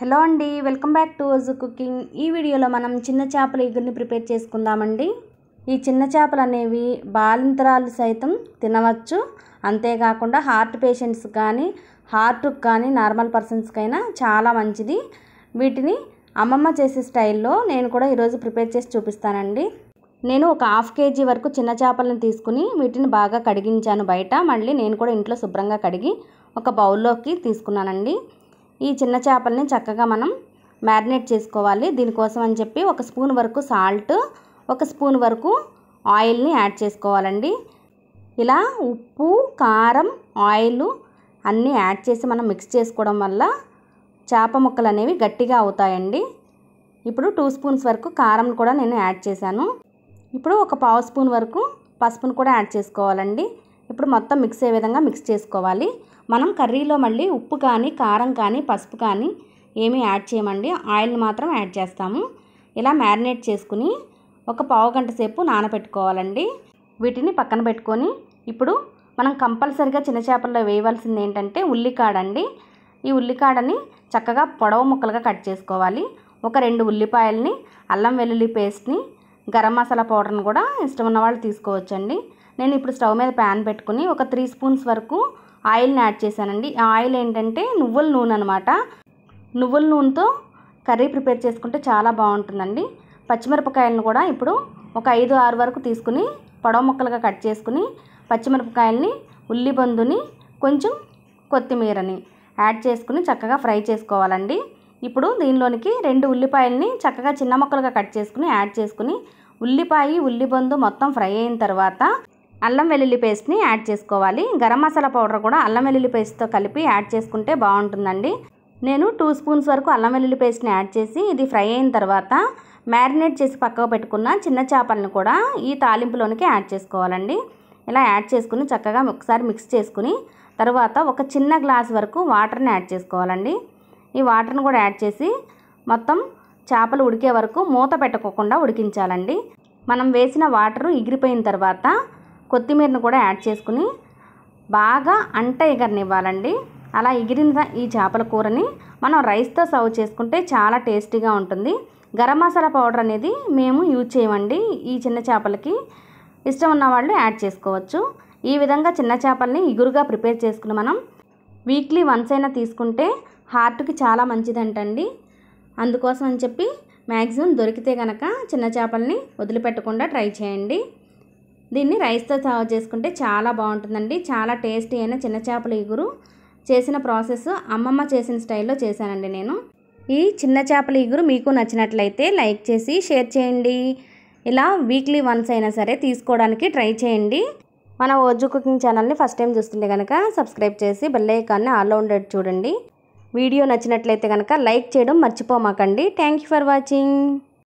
hello అండి welcome back to అజు cooking ఈ వీడియోలో మనం చిన్న చేపల ఇగుర్ని ప్రిపేర్ చేసుకుందామండి ఈ చిన్న చేపలు అనేవి బాలింతరాలు సైతం తినవచ్చు అంతేకాకుండా హార్ట్ పేషెంట్స్ కానీ హార్ట్కి కానీ నార్మల్ పర్సన్స్కైనా చాలా మంచిది వీటిని అమ్మమ్మ చేసే స్టైల్లో నేను కూడా ఈరోజు ప్రిపేర్ చేసి చూపిస్తానండి నేను ఒక హాఫ్ కేజీ వరకు చిన్న చేపలను తీసుకుని వీటిని బాగా కడిగించాను బయట మళ్ళీ నేను కూడా ఇంట్లో శుభ్రంగా కడిగి ఒక బౌల్లోకి తీసుకున్నానండి ఈ చిన్న చేపల్ని చక్కగా మనం మ్యారినేట్ చేసుకోవాలి దీనికోసం అని చెప్పి ఒక స్పూన్ వరకు సాల్ట్ ఒక స్పూన్ వరకు ఆయిల్ని యాడ్ చేసుకోవాలండి ఇలా ఉప్పు కారం ఆయిల్ అన్నీ యాడ్ చేసి మనం మిక్స్ చేసుకోవడం వల్ల చేప ముక్కలు అనేవి గట్టిగా అవుతాయండి ఇప్పుడు టూ స్పూన్స్ వరకు కారం కూడా నేను యాడ్ చేశాను ఇప్పుడు ఒక పావు స్పూన్ వరకు పసుపును కూడా యాడ్ చేసుకోవాలండి ఇప్పుడు మొత్తం మిక్స్ అయ్యే విధంగా మిక్స్ చేసుకోవాలి మనం కర్రీలో మళ్ళీ ఉప్పు కానీ కారం కానీ పసుపు కానీ ఏమీ యాడ్ చేయమండి ఆయిల్ని మాత్రం యాడ్ చేస్తాము ఇలా మ్యారినేట్ చేసుకుని ఒక పావు గంట సేపు నానబెట్టుకోవాలండి వీటిని పక్కన పెట్టుకొని ఇప్పుడు మనం కంపల్సరిగా చిన్న చేపల్లో వేయవలసింది ఏంటంటే ఉల్లికాడండి ఈ ఉల్లికాడని చక్కగా పొడవు ముక్కలుగా కట్ చేసుకోవాలి ఒక రెండు ఉల్లిపాయల్ని అల్లం వెల్లుల్లి పేస్ట్ని గరం మసాలా పౌడర్ని కూడా ఇష్టం ఉన్న వాళ్ళు తీసుకోవచ్చండి నేను ఇప్పుడు స్టవ్ మీద ప్యాన్ పెట్టుకుని ఒక త్రీ స్పూన్స్ వరకు ఆయిల్ని యాడ్ చేశానండి ఆ ఆయిల్ ఏంటంటే నువ్వుల నూనె అనమాట నువ్వుల నూనెతో కర్రీ ప్రిపేర్ చేసుకుంటే చాలా బాగుంటుందండి పచ్చిమిరపకాయలను కూడా ఇప్పుడు ఒక ఐదు ఆరు వరకు తీసుకుని పొడవ ముక్కలుగా కట్ చేసుకుని పచ్చిమిరపకాయలని ఉల్లిబందుని కొంచెం కొత్తిమీరని యాడ్ చేసుకుని చక్కగా ఫ్రై చేసుకోవాలండి ఇప్పుడు దీనిలోనికి రెండు ఉల్లిపాయలని చక్కగా చిన్న ముక్కలుగా కట్ చేసుకుని యాడ్ చేసుకుని ఉల్లిపాయ ఉల్లిబందు మొత్తం ఫ్రై అయిన తర్వాత అల్లం వెల్లుల్లి పేస్ట్ని యాడ్ చేసుకోవాలి గరం మసాలా పౌడర్ కూడా అల్లం వెల్లుల్లి పేస్ట్తో కలిపి యాడ్ చేసుకుంటే బాగుంటుందండి నేను టూ స్పూన్స్ వరకు అల్లం వెల్లుల్లి పేస్ట్ని యాడ్ చేసి ఇది ఫ్రై అయిన తర్వాత మ్యారినేట్ చేసి పక్కకు పెట్టుకున్న చిన్న చేపలను కూడా ఈ తాలింపులోనికి యాడ్ చేసుకోవాలండి ఇలా యాడ్ చేసుకుని చక్కగా ఒకసారి మిక్స్ చేసుకుని తర్వాత ఒక చిన్న గ్లాస్ వరకు వాటర్ని యాడ్ చేసుకోవాలండి ఈ వాటర్ని కూడా యాడ్ చేసి మొత్తం చేపలు ఉడికే వరకు మూత పెట్టుకోకుండా ఉడికించాలండి మనం వేసిన వాటరు ఇగిరిపోయిన తర్వాత కొత్తిమీరను కూడా యాడ్ చేసుకుని బాగా అంట ఎగరనివ్వాలండి అలా ఎగిరిన ఈ చేపల కూరని మనం రైస్తో సర్వ్ చేసుకుంటే చాలా టేస్టీగా ఉంటుంది గరం మసాలా పౌడర్ అనేది మేము యూజ్ చేయమండి ఈ చిన్న చేపలకి ఇష్టం ఉన్న వాళ్ళు యాడ్ చేసుకోవచ్చు ఈ విధంగా చిన్న చేపల్ని ఇగురుగా ప్రిపేర్ చేసుకుని మనం వీక్లీ వన్స్ అయినా తీసుకుంటే హార్ట్కి చాలా మంచిదంటండి అందుకోసం అని చెప్పి మ్యాక్సిమం దొరికితే కనుక చిన్న చేపల్ని వదిలిపెట్టకుండా ట్రై చేయండి దీన్ని రైస్తో సర్వ్ చేసుకుంటే చాలా బాగుంటుందండి చాలా టేస్టీ అయిన చిన్న చేపల ఇగురు చేసిన ప్రాసెస్ అమ్మమ్మ చేసిన స్టైల్లో చేశానండి నేను ఈ చిన్న చేపల ఇగురు మీకు నచ్చినట్లయితే లైక్ చేసి షేర్ చేయండి ఇలా వీక్లీ వన్స్ అయినా సరే తీసుకోవడానికి ట్రై చేయండి మన ఓజు కుకింగ్ ఛానల్ని ఫస్ట్ టైం చూస్తుంటే కనుక సబ్స్క్రైబ్ చేసి బెల్లైకాన్ని ఆల్ రౌండెడ్ ఉండేది చూడండి వీడియో నచ్చినట్లయితే కనుక లైక్ చేయడం మర్చిపోమాకండి థ్యాంక్ యూ ఫర్ వాచింగ్